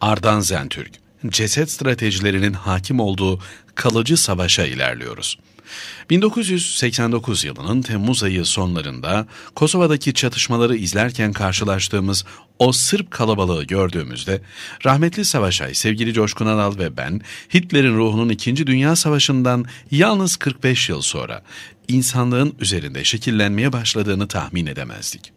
Ardan Zentürk, ceset stratejilerinin hakim olduğu kalıcı savaşa ilerliyoruz. 1989 yılının Temmuz ayı sonlarında Kosova'daki çatışmaları izlerken karşılaştığımız o Sırp kalabalığı gördüğümüzde rahmetli Savaşay, sevgili Coşkun Anal ve ben Hitler'in ruhunun 2. Dünya Savaşı'ndan yalnız 45 yıl sonra insanlığın üzerinde şekillenmeye başladığını tahmin edemezdik.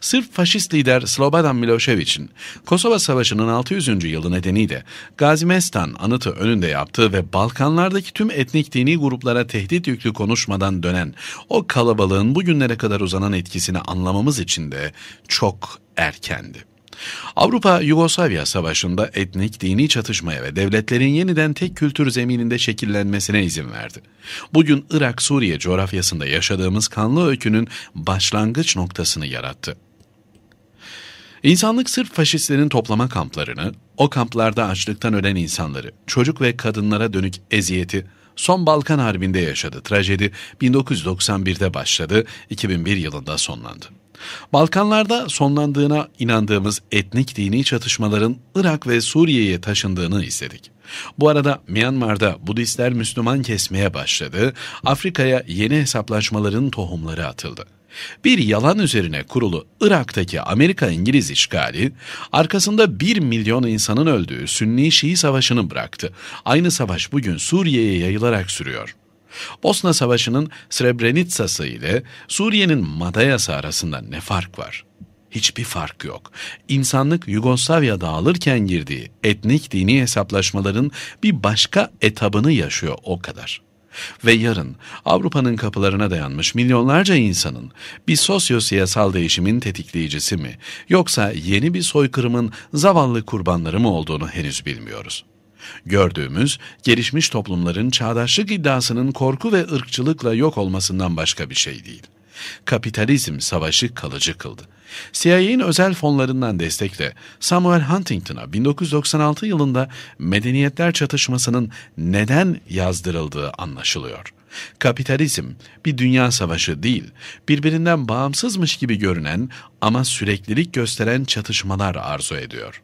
Sırf faşist lider Slobodan Milošević'in Kosova Savaşı'nın 600. yılı nedeniyle Gazimestan anıtı önünde yaptığı ve Balkanlardaki tüm etnik dini gruplara tehdit yüklü konuşmadan dönen o kalabalığın bugünlere kadar uzanan etkisini anlamamız için de çok erkendi. Avrupa Yugoslavya Savaşı'nda etnik dini çatışmaya ve devletlerin yeniden tek kültür zemininde şekillenmesine izin verdi. Bugün Irak-Suriye coğrafyasında yaşadığımız kanlı öykünün başlangıç noktasını yarattı. İnsanlık sırf faşistlerin toplama kamplarını, o kamplarda açlıktan ölen insanları, çocuk ve kadınlara dönük eziyeti, son Balkan Harbi'nde yaşadı. Trajedi 1991'de başladı, 2001 yılında sonlandı. Balkanlarda sonlandığına inandığımız etnik dini çatışmaların Irak ve Suriye'ye taşındığını istedik. Bu arada Myanmar'da Budistler Müslüman kesmeye başladı, Afrika'ya yeni hesaplaşmaların tohumları atıldı. Bir yalan üzerine kurulu Irak'taki Amerika-İngiliz işgali, arkasında 1 milyon insanın öldüğü Sünni-Şii savaşını bıraktı. Aynı savaş bugün Suriye'ye yayılarak sürüyor. Bosna Savaşı'nın Srebrenitsa'sı ile Suriye'nin Madayası arasında ne fark var? Hiçbir fark yok. İnsanlık Yugoslavya dağılırken girdiği etnik dini hesaplaşmaların bir başka etabını yaşıyor o kadar.'' ve yarın Avrupa'nın kapılarına dayanmış milyonlarca insanın bir sosyosiyasal değişimin tetikleyicisi mi yoksa yeni bir soykırımın zavallı kurbanları mı olduğunu henüz bilmiyoruz. Gördüğümüz, gelişmiş toplumların çağdaşlık iddiasının korku ve ırkçılıkla yok olmasından başka bir şey değil. Kapitalizm savaşı kalıcı kıldı. CIA'in özel fonlarından destekle Samuel Huntington'a 1996 yılında medeniyetler çatışmasının neden yazdırıldığı anlaşılıyor. Kapitalizm bir dünya savaşı değil, birbirinden bağımsızmış gibi görünen ama süreklilik gösteren çatışmalar arzu ediyor.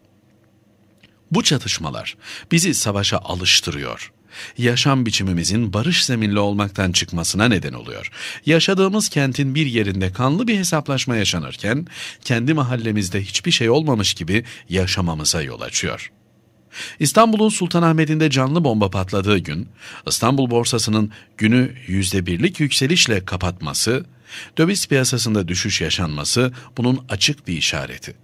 Bu çatışmalar bizi savaşa alıştırıyor. Yaşam biçimimizin barış zeminli olmaktan çıkmasına neden oluyor. Yaşadığımız kentin bir yerinde kanlı bir hesaplaşma yaşanırken, kendi mahallemizde hiçbir şey olmamış gibi yaşamamıza yol açıyor.'' İstanbul'un Sultanahmet'inde canlı bomba patladığı gün, İstanbul borsasının günü yüzde birlik yükselişle kapatması, döviz piyasasında düşüş yaşanması bunun açık bir işareti.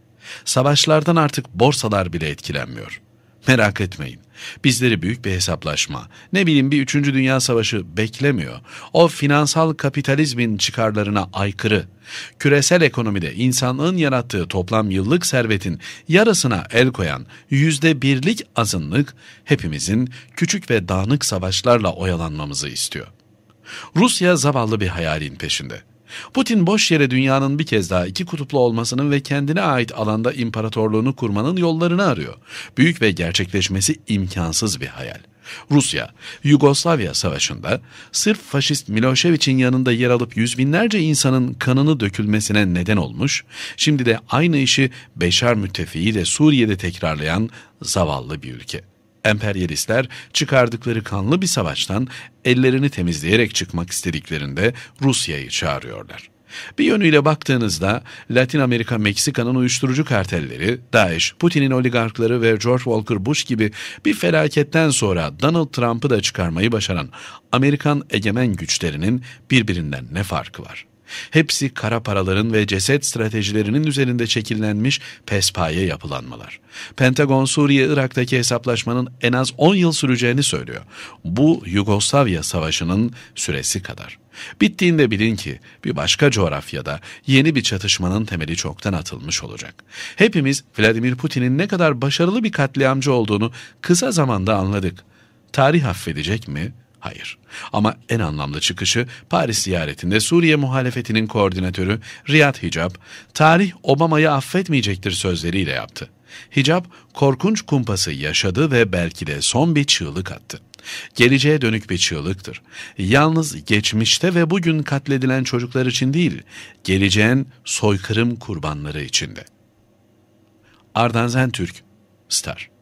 Savaşlardan artık borsalar bile etkilenmiyor. Merak etmeyin. Bizleri büyük bir hesaplaşma, ne bileyim bir üçüncü Dünya Savaşı beklemiyor. O finansal kapitalizmin çıkarlarına aykırı, küresel ekonomide insanlığın yarattığı toplam yıllık servetin yarısına el koyan yüzde birlik azınlık hepimizin küçük ve dağınık savaşlarla oyalanmamızı istiyor. Rusya zavallı bir hayalin peşinde. Putin boş yere dünyanın bir kez daha iki kutuplu olmasının ve kendine ait alanda imparatorluğunu kurmanın yollarını arıyor. Büyük ve gerçekleşmesi imkansız bir hayal. Rusya, Yugoslavya Savaşı'nda sırf faşist Milošević'in yanında yer alıp yüz binlerce insanın kanını dökülmesine neden olmuş, şimdi de aynı işi Beşer müttefiği de Suriye'de tekrarlayan zavallı bir ülke. Emperyalistler çıkardıkları kanlı bir savaştan ellerini temizleyerek çıkmak istediklerinde Rusya'yı çağırıyorlar. Bir yönüyle baktığınızda Latin Amerika Meksika'nın uyuşturucu kartelleri, Daesh, Putin'in oligarkları ve George Walker Bush gibi bir felaketten sonra Donald Trump'ı da çıkarmayı başaran Amerikan egemen güçlerinin birbirinden ne farkı var? Hepsi kara paraların ve ceset stratejilerinin üzerinde çekilenmiş pespaye yapılanmalar. Pentagon Suriye-Irak'taki hesaplaşmanın en az 10 yıl süreceğini söylüyor. Bu Yugoslavya Savaşı'nın süresi kadar. Bittiğinde bilin ki bir başka coğrafyada yeni bir çatışmanın temeli çoktan atılmış olacak. Hepimiz Vladimir Putin'in ne kadar başarılı bir katliamcı olduğunu kısa zamanda anladık. Tarih affedecek mi? Hayır. Ama en anlamlı çıkışı Paris ziyaretinde Suriye muhalefetinin koordinatörü Riyad Hicab, tarih Obama'yı affetmeyecektir sözleriyle yaptı. Hicab, korkunç kumpası yaşadı ve belki de son bir çığlık attı. Geleceğe dönük bir çığlıktır. Yalnız geçmişte ve bugün katledilen çocuklar için değil, geleceğin soykırım kurbanları içinde. Ardanzen Türk, Star